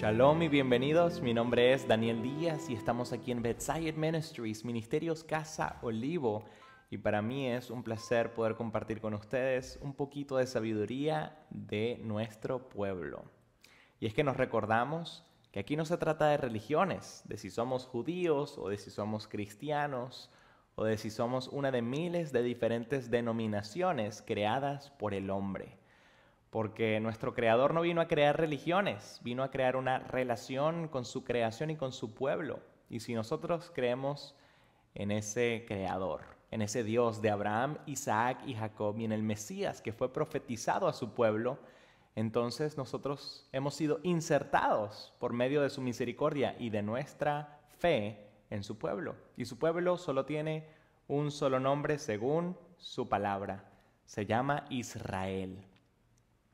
Shalom y bienvenidos. Mi nombre es Daniel Díaz y estamos aquí en Bedside Ministries, Ministerios Casa Olivo. Y para mí es un placer poder compartir con ustedes un poquito de sabiduría de nuestro pueblo. Y es que nos recordamos que aquí no se trata de religiones, de si somos judíos o de si somos cristianos o de si somos una de miles de diferentes denominaciones creadas por el hombre. Porque nuestro creador no vino a crear religiones, vino a crear una relación con su creación y con su pueblo. Y si nosotros creemos en ese creador, en ese Dios de Abraham, Isaac y Jacob y en el Mesías que fue profetizado a su pueblo, entonces nosotros hemos sido insertados por medio de su misericordia y de nuestra fe en su pueblo. Y su pueblo solo tiene un solo nombre según su palabra. Se llama Israel.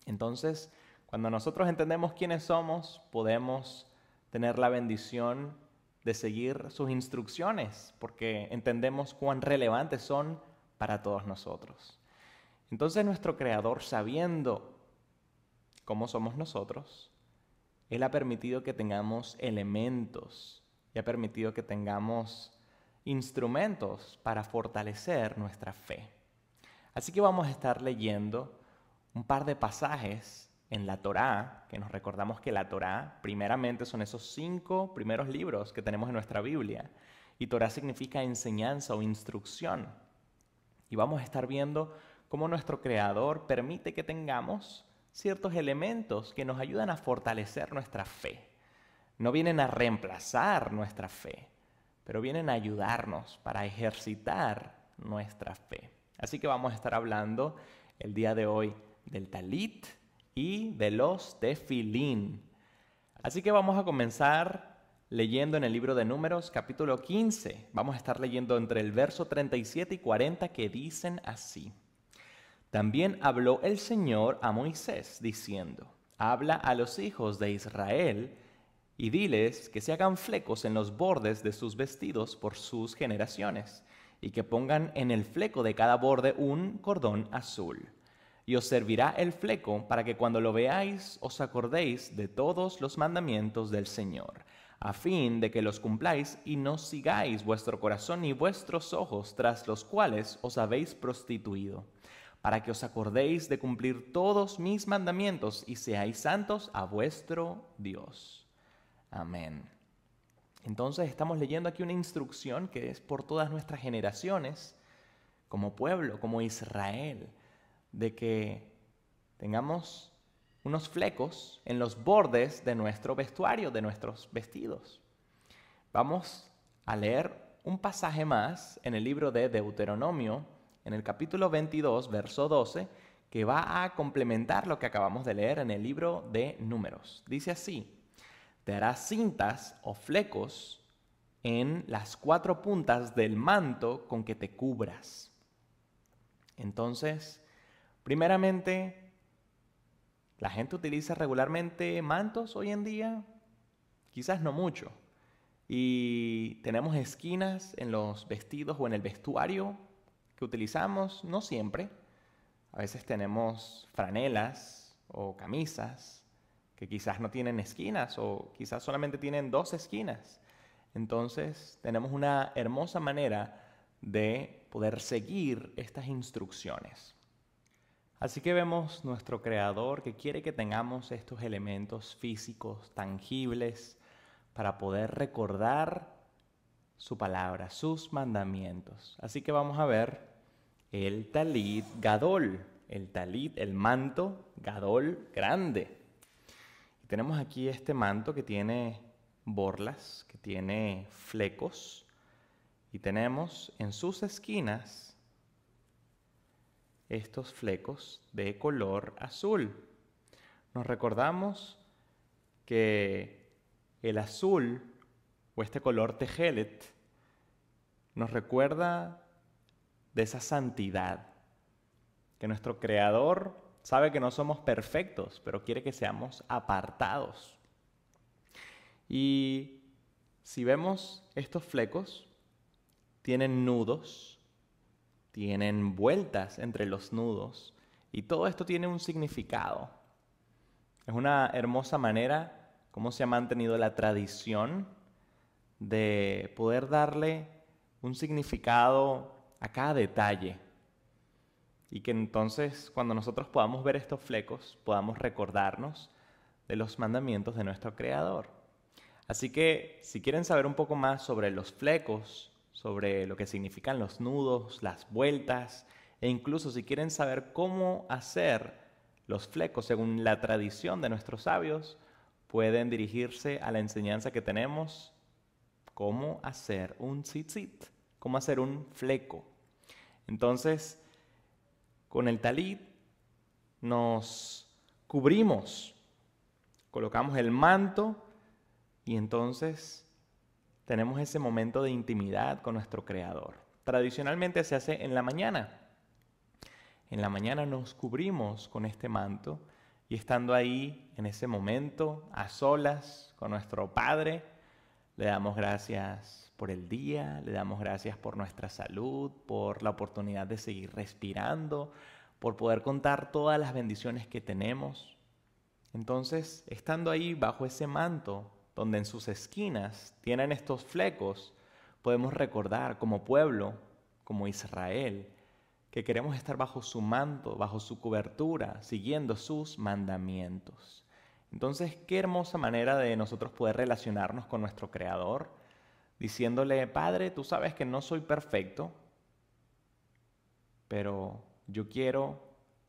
Entonces, cuando nosotros entendemos quiénes somos, podemos tener la bendición de seguir sus instrucciones, porque entendemos cuán relevantes son para todos nosotros. Entonces nuestro Creador, sabiendo cómo somos nosotros, Él ha permitido que tengamos elementos y ha permitido que tengamos instrumentos para fortalecer nuestra fe. Así que vamos a estar leyendo un par de pasajes en la Torá, que nos recordamos que la Torá primeramente son esos cinco primeros libros que tenemos en nuestra Biblia. Y Torá significa enseñanza o instrucción. Y vamos a estar viendo cómo nuestro Creador permite que tengamos ciertos elementos que nos ayudan a fortalecer nuestra fe. No vienen a reemplazar nuestra fe, pero vienen a ayudarnos para ejercitar nuestra fe. Así que vamos a estar hablando el día de hoy del talit y de los tefilín. Así que vamos a comenzar leyendo en el libro de Números capítulo 15. Vamos a estar leyendo entre el verso 37 y 40 que dicen así. También habló el Señor a Moisés diciendo, habla a los hijos de Israel y diles que se hagan flecos en los bordes de sus vestidos por sus generaciones y que pongan en el fleco de cada borde un cordón azul y os servirá el fleco para que cuando lo veáis os acordéis de todos los mandamientos del Señor, a fin de que los cumpláis y no sigáis vuestro corazón ni vuestros ojos tras los cuales os habéis prostituido, para que os acordéis de cumplir todos mis mandamientos y seáis santos a vuestro Dios. Amén. Entonces estamos leyendo aquí una instrucción que es por todas nuestras generaciones, como pueblo, como Israel de que tengamos unos flecos en los bordes de nuestro vestuario, de nuestros vestidos. Vamos a leer un pasaje más en el libro de Deuteronomio, en el capítulo 22, verso 12, que va a complementar lo que acabamos de leer en el libro de números. Dice así, te harás cintas o flecos en las cuatro puntas del manto con que te cubras. Entonces, Primeramente, la gente utiliza regularmente mantos hoy en día, quizás no mucho. Y tenemos esquinas en los vestidos o en el vestuario que utilizamos, no siempre. A veces tenemos franelas o camisas que quizás no tienen esquinas o quizás solamente tienen dos esquinas. Entonces tenemos una hermosa manera de poder seguir estas instrucciones. Así que vemos nuestro creador que quiere que tengamos estos elementos físicos, tangibles, para poder recordar su palabra, sus mandamientos. Así que vamos a ver el talit gadol, el talit, el manto gadol grande. Y tenemos aquí este manto que tiene borlas, que tiene flecos, y tenemos en sus esquinas estos flecos de color azul. Nos recordamos que el azul o este color tejelet nos recuerda de esa santidad, que nuestro Creador sabe que no somos perfectos, pero quiere que seamos apartados. Y si vemos estos flecos, tienen nudos, tienen vueltas entre los nudos y todo esto tiene un significado. Es una hermosa manera como se ha mantenido la tradición de poder darle un significado a cada detalle y que entonces cuando nosotros podamos ver estos flecos podamos recordarnos de los mandamientos de nuestro Creador. Así que si quieren saber un poco más sobre los flecos, sobre lo que significan los nudos, las vueltas e incluso si quieren saber cómo hacer los flecos según la tradición de nuestros sabios, pueden dirigirse a la enseñanza que tenemos, cómo hacer un tzitzit, cómo hacer un fleco. Entonces, con el talit nos cubrimos, colocamos el manto y entonces tenemos ese momento de intimidad con nuestro Creador. Tradicionalmente se hace en la mañana. En la mañana nos cubrimos con este manto y estando ahí en ese momento, a solas con nuestro Padre, le damos gracias por el día, le damos gracias por nuestra salud, por la oportunidad de seguir respirando, por poder contar todas las bendiciones que tenemos. Entonces, estando ahí bajo ese manto, donde en sus esquinas tienen estos flecos, podemos recordar como pueblo, como Israel, que queremos estar bajo su manto, bajo su cobertura, siguiendo sus mandamientos. Entonces, qué hermosa manera de nosotros poder relacionarnos con nuestro Creador, diciéndole, Padre, tú sabes que no soy perfecto, pero yo quiero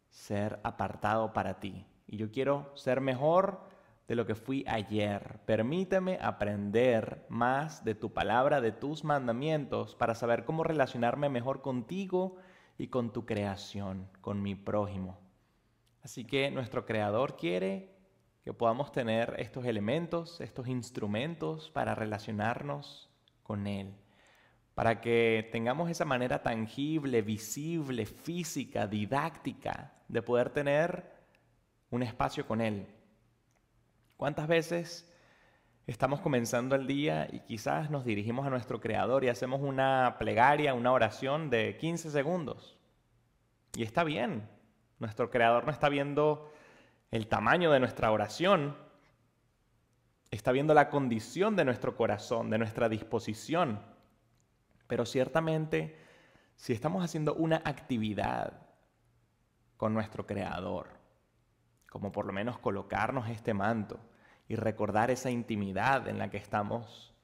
ser apartado para ti y yo quiero ser mejor de lo que fui ayer. Permíteme aprender más de tu palabra, de tus mandamientos, para saber cómo relacionarme mejor contigo y con tu creación, con mi prójimo. Así que nuestro Creador quiere que podamos tener estos elementos, estos instrumentos para relacionarnos con Él, para que tengamos esa manera tangible, visible, física, didáctica de poder tener un espacio con Él, ¿Cuántas veces estamos comenzando el día y quizás nos dirigimos a nuestro Creador y hacemos una plegaria, una oración de 15 segundos? Y está bien, nuestro Creador no está viendo el tamaño de nuestra oración, está viendo la condición de nuestro corazón, de nuestra disposición. Pero ciertamente, si estamos haciendo una actividad con nuestro Creador, como por lo menos colocarnos este manto y recordar esa intimidad en la que estamos,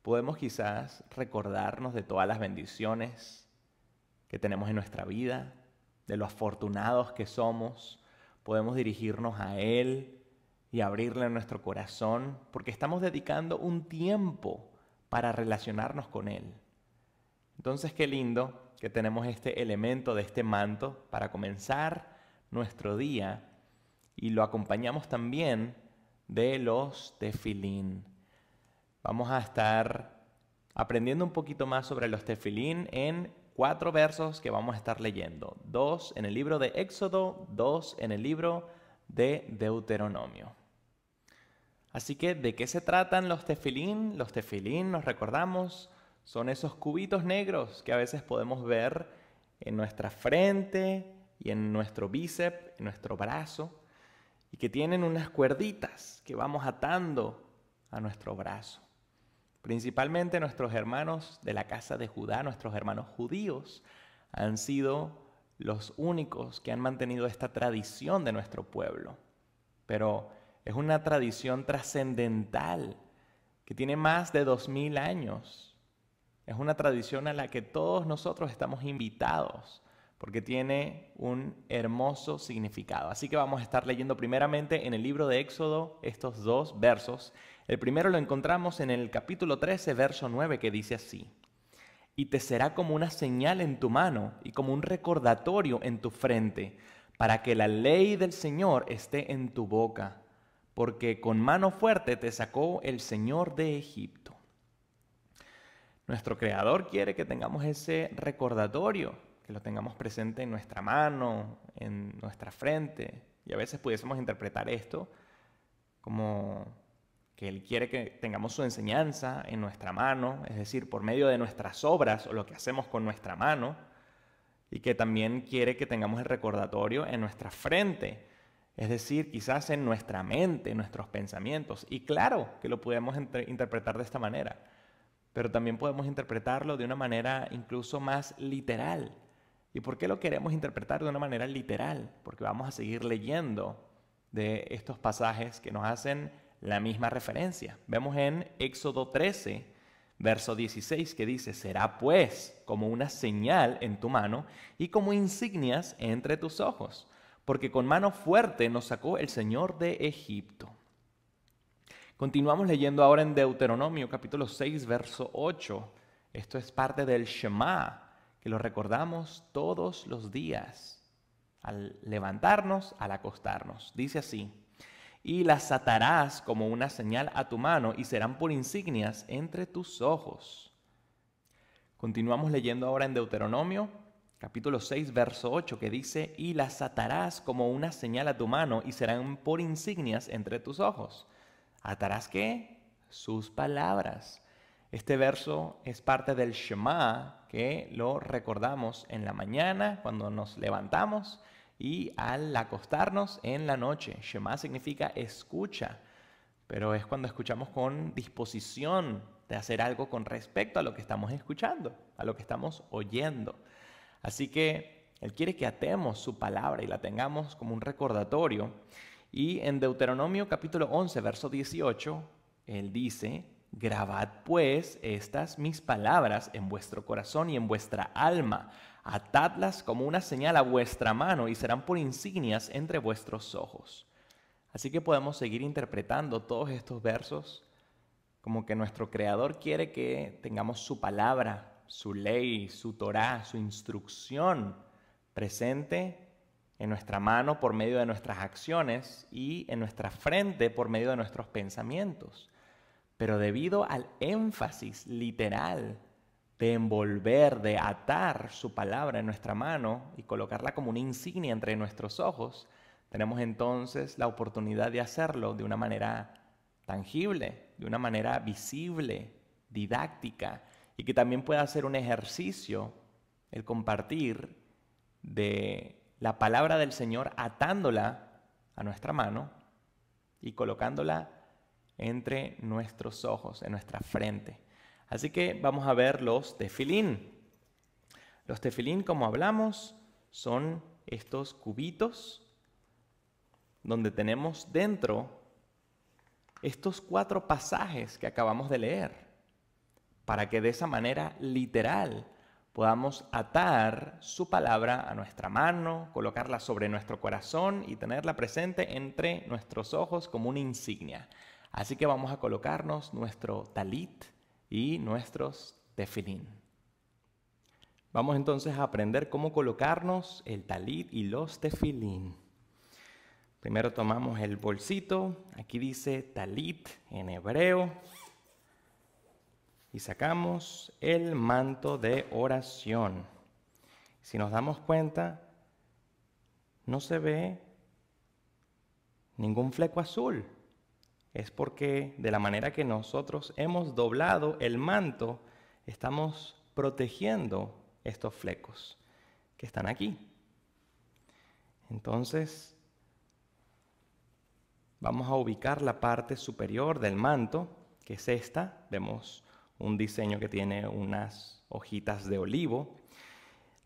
podemos quizás recordarnos de todas las bendiciones que tenemos en nuestra vida, de lo afortunados que somos, podemos dirigirnos a Él y abrirle nuestro corazón, porque estamos dedicando un tiempo para relacionarnos con Él. Entonces, qué lindo que tenemos este elemento de este manto para comenzar nuestro día y lo acompañamos también de los tefilín. Vamos a estar aprendiendo un poquito más sobre los tefilín en cuatro versos que vamos a estar leyendo. Dos en el libro de Éxodo, dos en el libro de Deuteronomio. Así que, ¿de qué se tratan los tefilín? Los tefilín, nos recordamos, son esos cubitos negros que a veces podemos ver en nuestra frente, y en nuestro bíceps, en nuestro brazo, y que tienen unas cuerditas que vamos atando a nuestro brazo. Principalmente nuestros hermanos de la casa de Judá, nuestros hermanos judíos, han sido los únicos que han mantenido esta tradición de nuestro pueblo. Pero es una tradición trascendental que tiene más de dos mil años. Es una tradición a la que todos nosotros estamos invitados porque tiene un hermoso significado. Así que vamos a estar leyendo primeramente en el libro de Éxodo estos dos versos. El primero lo encontramos en el capítulo 13, verso 9, que dice así, y te será como una señal en tu mano y como un recordatorio en tu frente, para que la ley del Señor esté en tu boca, porque con mano fuerte te sacó el Señor de Egipto. Nuestro Creador quiere que tengamos ese recordatorio que lo tengamos presente en nuestra mano, en nuestra frente. Y a veces pudiésemos interpretar esto como que Él quiere que tengamos su enseñanza en nuestra mano, es decir, por medio de nuestras obras o lo que hacemos con nuestra mano, y que también quiere que tengamos el recordatorio en nuestra frente, es decir, quizás en nuestra mente, en nuestros pensamientos. Y claro que lo podemos interpretar de esta manera, pero también podemos interpretarlo de una manera incluso más literal, ¿Y por qué lo queremos interpretar de una manera literal? Porque vamos a seguir leyendo de estos pasajes que nos hacen la misma referencia. Vemos en Éxodo 13, verso 16, que dice, será pues como una señal en tu mano y como insignias entre tus ojos, porque con mano fuerte nos sacó el Señor de Egipto. Continuamos leyendo ahora en Deuteronomio capítulo 6, verso 8. Esto es parte del Shema, y lo recordamos todos los días, al levantarnos, al acostarnos. Dice así, y las atarás como una señal a tu mano y serán por insignias entre tus ojos. Continuamos leyendo ahora en Deuteronomio capítulo 6, verso 8, que dice, y las atarás como una señal a tu mano y serán por insignias entre tus ojos. ¿Atarás qué? Sus palabras. Este verso es parte del Shema que lo recordamos en la mañana cuando nos levantamos y al acostarnos en la noche. Shema significa escucha, pero es cuando escuchamos con disposición de hacer algo con respecto a lo que estamos escuchando, a lo que estamos oyendo. Así que Él quiere que atemos su palabra y la tengamos como un recordatorio. Y en Deuteronomio capítulo 11, verso 18, Él dice, Grabad pues estas mis palabras en vuestro corazón y en vuestra alma. Atadlas como una señal a vuestra mano y serán por insignias entre vuestros ojos. Así que podemos seguir interpretando todos estos versos como que nuestro Creador quiere que tengamos su palabra, su ley, su Torah, su instrucción presente en nuestra mano por medio de nuestras acciones y en nuestra frente por medio de nuestros pensamientos. Pero debido al énfasis literal de envolver, de atar su palabra en nuestra mano y colocarla como una insignia entre nuestros ojos, tenemos entonces la oportunidad de hacerlo de una manera tangible, de una manera visible, didáctica, y que también pueda ser un ejercicio el compartir de la palabra del Señor atándola a nuestra mano y colocándola entre nuestros ojos, en nuestra frente. Así que vamos a ver los tefilín. Los tefilín, como hablamos, son estos cubitos donde tenemos dentro estos cuatro pasajes que acabamos de leer, para que de esa manera literal podamos atar su palabra a nuestra mano, colocarla sobre nuestro corazón y tenerla presente entre nuestros ojos como una insignia. Así que vamos a colocarnos nuestro talit y nuestros tefilín. Vamos entonces a aprender cómo colocarnos el talit y los tefilín. Primero tomamos el bolsito, aquí dice talit en hebreo, y sacamos el manto de oración. Si nos damos cuenta, no se ve ningún fleco azul es porque de la manera que nosotros hemos doblado el manto, estamos protegiendo estos flecos que están aquí. Entonces, vamos a ubicar la parte superior del manto, que es esta. Vemos un diseño que tiene unas hojitas de olivo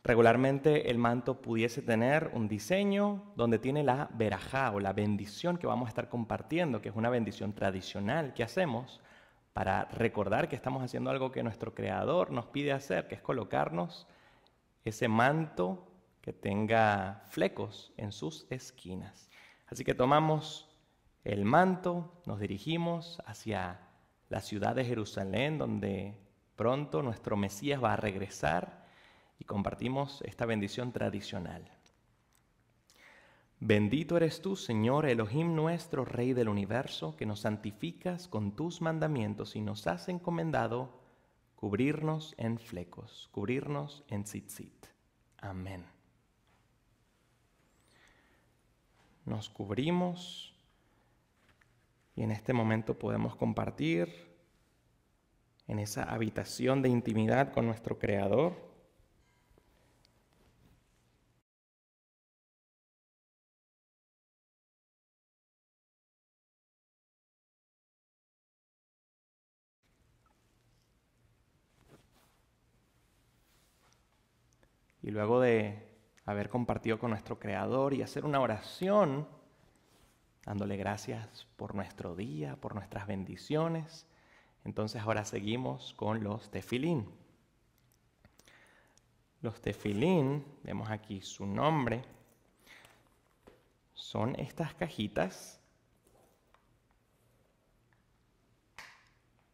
Regularmente el manto pudiese tener un diseño donde tiene la verajá o la bendición que vamos a estar compartiendo, que es una bendición tradicional que hacemos para recordar que estamos haciendo algo que nuestro Creador nos pide hacer, que es colocarnos ese manto que tenga flecos en sus esquinas. Así que tomamos el manto, nos dirigimos hacia la ciudad de Jerusalén, donde pronto nuestro Mesías va a regresar y compartimos esta bendición tradicional. Bendito eres tú, Señor, Elohim nuestro, Rey del universo, que nos santificas con tus mandamientos y nos has encomendado cubrirnos en flecos, cubrirnos en tzitzit. Amén. Nos cubrimos y en este momento podemos compartir en esa habitación de intimidad con nuestro Creador. luego de haber compartido con nuestro Creador y hacer una oración, dándole gracias por nuestro día, por nuestras bendiciones, entonces ahora seguimos con los tefilín. Los tefilín, vemos aquí su nombre, son estas cajitas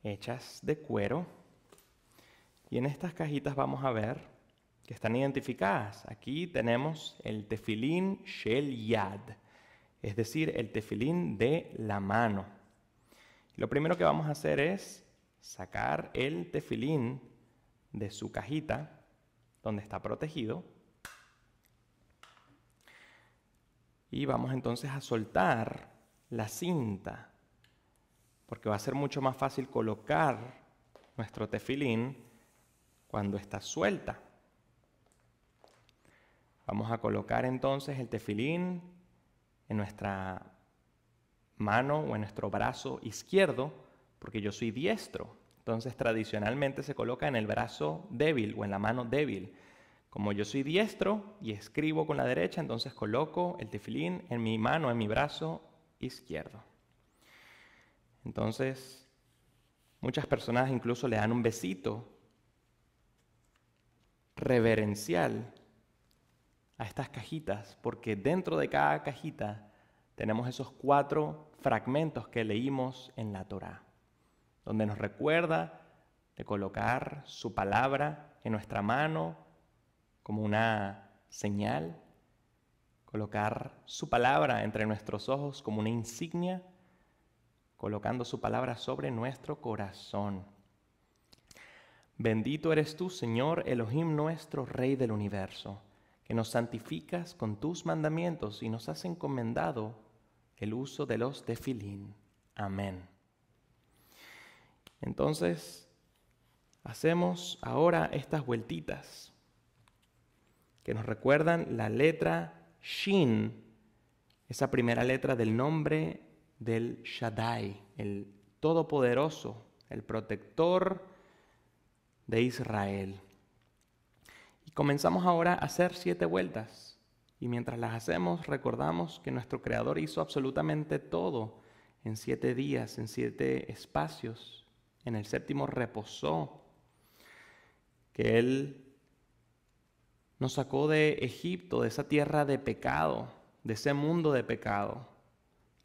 hechas de cuero. Y en estas cajitas vamos a ver que están identificadas. Aquí tenemos el tefilín shel yad, es decir, el tefilín de la mano. Lo primero que vamos a hacer es sacar el tefilín de su cajita, donde está protegido, y vamos entonces a soltar la cinta, porque va a ser mucho más fácil colocar nuestro tefilín cuando está suelta. Vamos a colocar entonces el tefilín en nuestra mano o en nuestro brazo izquierdo, porque yo soy diestro. Entonces tradicionalmente se coloca en el brazo débil o en la mano débil. Como yo soy diestro y escribo con la derecha, entonces coloco el tefilín en mi mano, en mi brazo izquierdo. Entonces, muchas personas incluso le dan un besito reverencial a estas cajitas, porque dentro de cada cajita tenemos esos cuatro fragmentos que leímos en la Torá, donde nos recuerda de colocar su palabra en nuestra mano como una señal, colocar su palabra entre nuestros ojos como una insignia, colocando su palabra sobre nuestro corazón. Bendito eres tú, Señor, Elohim nuestro, Rey del universo que nos santificas con tus mandamientos y nos has encomendado el uso de los tefilín. Amén. Entonces, hacemos ahora estas vueltitas que nos recuerdan la letra Shin, esa primera letra del nombre del Shaddai, el Todopoderoso, el protector de Israel. Comenzamos ahora a hacer siete vueltas y mientras las hacemos recordamos que nuestro Creador hizo absolutamente todo en siete días, en siete espacios. En el séptimo reposó, que Él nos sacó de Egipto, de esa tierra de pecado, de ese mundo de pecado,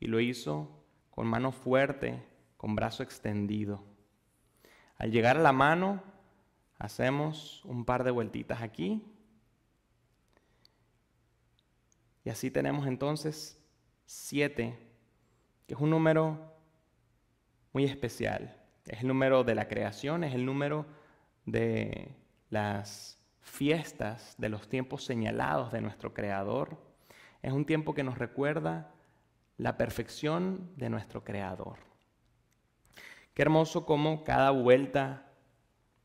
y lo hizo con mano fuerte, con brazo extendido. Al llegar a la mano, Hacemos un par de vueltitas aquí. Y así tenemos entonces 7, que es un número muy especial. Es el número de la creación, es el número de las fiestas, de los tiempos señalados de nuestro Creador. Es un tiempo que nos recuerda la perfección de nuestro Creador. Qué hermoso como cada vuelta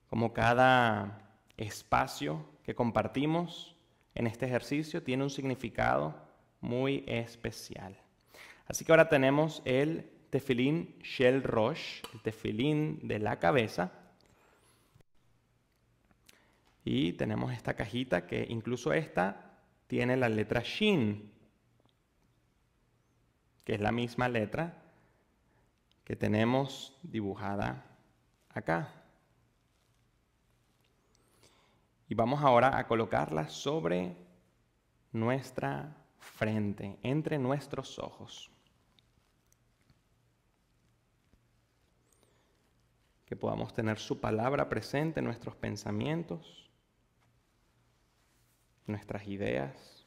como cada espacio que compartimos en este ejercicio tiene un significado muy especial. Así que ahora tenemos el tefilín Shell Rosh, el tefilín de la cabeza. Y tenemos esta cajita que incluso esta tiene la letra Shin, que es la misma letra que tenemos dibujada acá. Y vamos ahora a colocarlas sobre nuestra frente, entre nuestros ojos. Que podamos tener su palabra presente en nuestros pensamientos, nuestras ideas.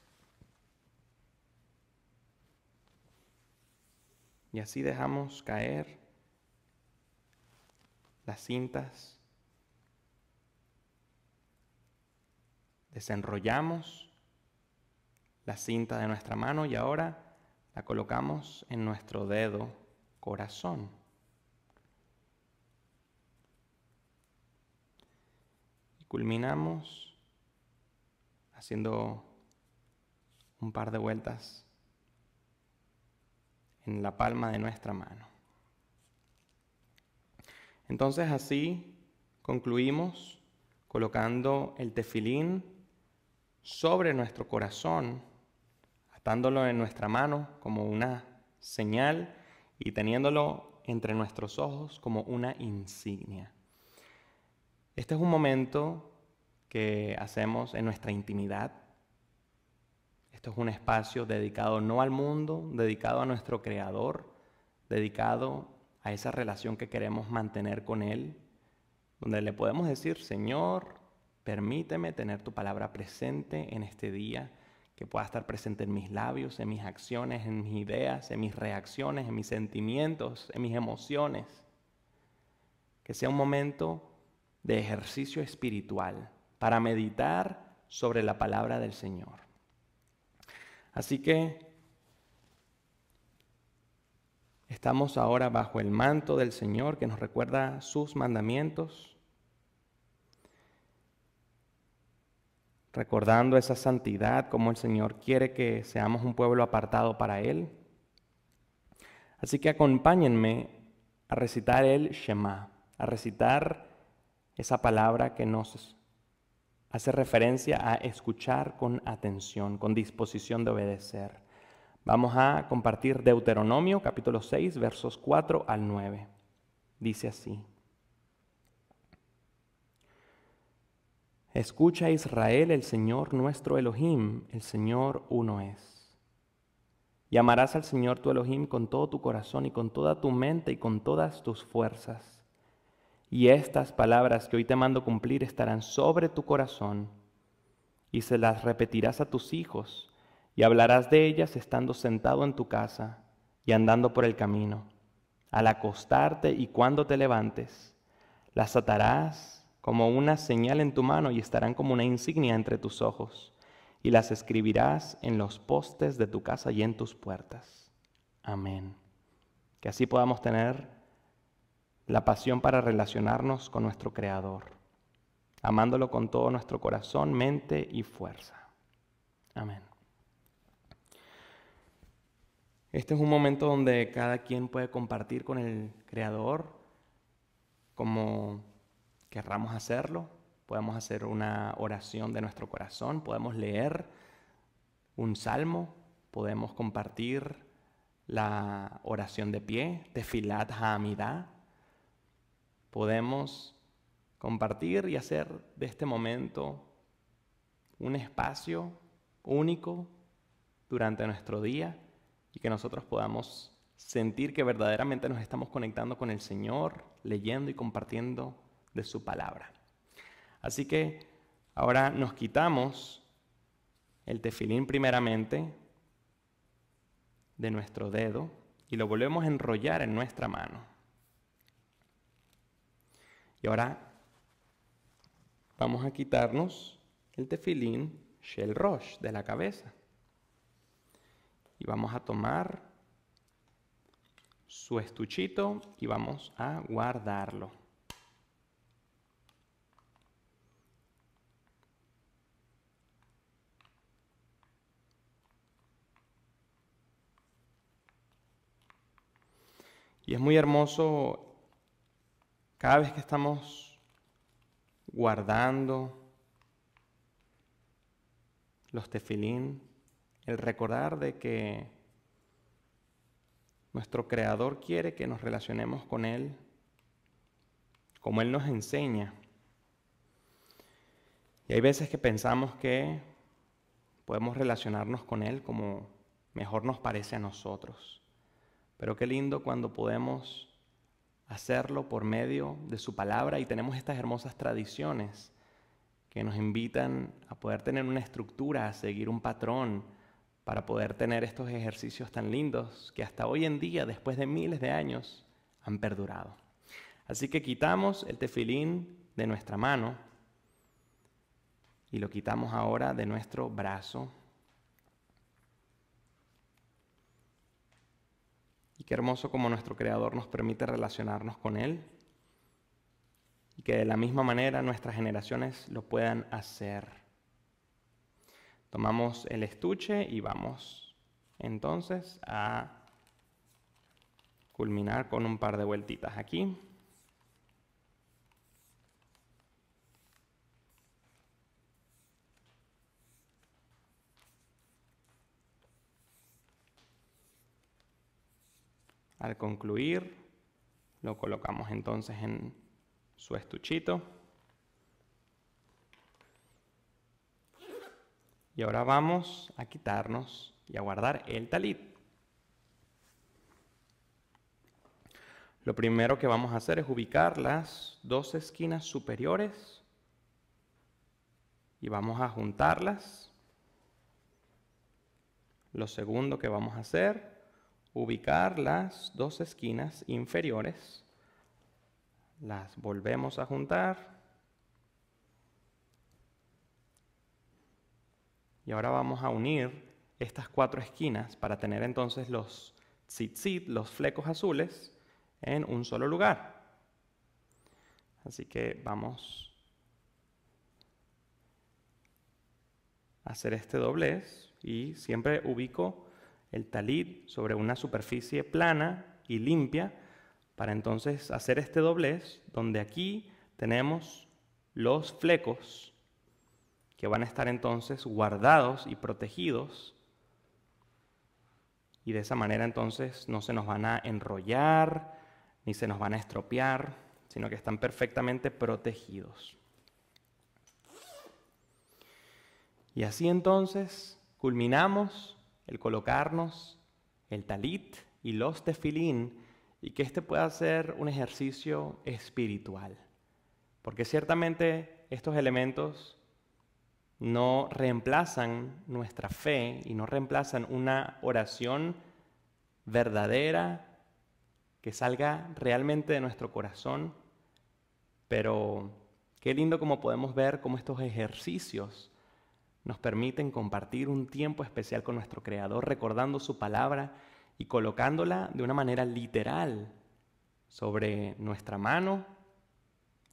Y así dejamos caer las cintas desenrollamos la cinta de nuestra mano y ahora la colocamos en nuestro dedo corazón. Y culminamos haciendo un par de vueltas en la palma de nuestra mano. Entonces así concluimos colocando el tefilín sobre nuestro corazón, atándolo en nuestra mano como una señal y teniéndolo entre nuestros ojos como una insignia. Este es un momento que hacemos en nuestra intimidad. Esto es un espacio dedicado no al mundo, dedicado a nuestro Creador, dedicado a esa relación que queremos mantener con Él, donde le podemos decir, Señor, Permíteme tener tu palabra presente en este día, que pueda estar presente en mis labios, en mis acciones, en mis ideas, en mis reacciones, en mis sentimientos, en mis emociones. Que sea un momento de ejercicio espiritual para meditar sobre la palabra del Señor. Así que estamos ahora bajo el manto del Señor que nos recuerda sus mandamientos recordando esa santidad, como el Señor quiere que seamos un pueblo apartado para Él. Así que acompáñenme a recitar el Shema, a recitar esa palabra que nos hace referencia a escuchar con atención, con disposición de obedecer. Vamos a compartir Deuteronomio capítulo 6 versos 4 al 9. Dice así. Escucha Israel, el Señor nuestro Elohim, el Señor uno es. Y amarás al Señor tu Elohim con todo tu corazón y con toda tu mente y con todas tus fuerzas. Y estas palabras que hoy te mando cumplir estarán sobre tu corazón y se las repetirás a tus hijos y hablarás de ellas estando sentado en tu casa y andando por el camino, al acostarte y cuando te levantes. Las atarás como una señal en tu mano y estarán como una insignia entre tus ojos, y las escribirás en los postes de tu casa y en tus puertas. Amén. Que así podamos tener la pasión para relacionarnos con nuestro Creador, amándolo con todo nuestro corazón, mente y fuerza. Amén. Este es un momento donde cada quien puede compartir con el Creador como querramos hacerlo, podemos hacer una oración de nuestro corazón, podemos leer un salmo, podemos compartir la oración de pie, tefilat hamidá. Podemos compartir y hacer de este momento un espacio único durante nuestro día y que nosotros podamos sentir que verdaderamente nos estamos conectando con el Señor, leyendo y compartiendo de su palabra. Así que ahora nos quitamos el tefilín primeramente de nuestro dedo y lo volvemos a enrollar en nuestra mano. Y ahora vamos a quitarnos el tefilín Shel Rosh de la cabeza. Y vamos a tomar su estuchito y vamos a guardarlo. Y es muy hermoso cada vez que estamos guardando los tefilín, el recordar de que nuestro Creador quiere que nos relacionemos con Él como Él nos enseña. Y hay veces que pensamos que podemos relacionarnos con Él como mejor nos parece a nosotros. Pero qué lindo cuando podemos hacerlo por medio de su palabra y tenemos estas hermosas tradiciones que nos invitan a poder tener una estructura, a seguir un patrón para poder tener estos ejercicios tan lindos que hasta hoy en día, después de miles de años, han perdurado. Así que quitamos el tefilín de nuestra mano y lo quitamos ahora de nuestro brazo Qué hermoso como nuestro Creador nos permite relacionarnos con Él y que de la misma manera nuestras generaciones lo puedan hacer. Tomamos el estuche y vamos entonces a culminar con un par de vueltitas aquí. Al concluir, lo colocamos entonces en su estuchito. Y ahora vamos a quitarnos y a guardar el talit. Lo primero que vamos a hacer es ubicar las dos esquinas superiores y vamos a juntarlas. Lo segundo que vamos a hacer ubicar las dos esquinas inferiores, las volvemos a juntar y ahora vamos a unir estas cuatro esquinas para tener entonces los tzitzit, los flecos azules, en un solo lugar. Así que vamos a hacer este doblez y siempre ubico el talit sobre una superficie plana y limpia para entonces hacer este doblez donde aquí tenemos los flecos que van a estar entonces guardados y protegidos y de esa manera entonces no se nos van a enrollar ni se nos van a estropear, sino que están perfectamente protegidos. Y así entonces culminamos el colocarnos el talit y los tefilín y que este pueda ser un ejercicio espiritual. Porque ciertamente estos elementos no reemplazan nuestra fe y no reemplazan una oración verdadera que salga realmente de nuestro corazón. Pero qué lindo como podemos ver cómo estos ejercicios nos permiten compartir un tiempo especial con nuestro Creador, recordando su palabra y colocándola de una manera literal sobre nuestra mano,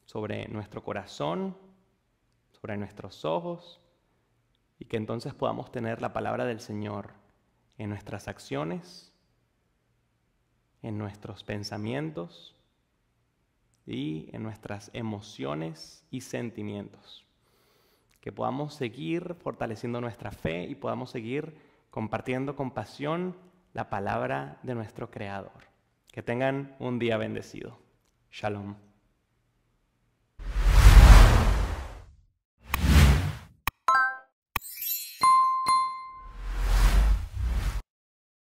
sobre nuestro corazón, sobre nuestros ojos, y que entonces podamos tener la palabra del Señor en nuestras acciones, en nuestros pensamientos y en nuestras emociones y sentimientos que podamos seguir fortaleciendo nuestra fe y podamos seguir compartiendo con pasión la palabra de nuestro Creador. Que tengan un día bendecido. Shalom.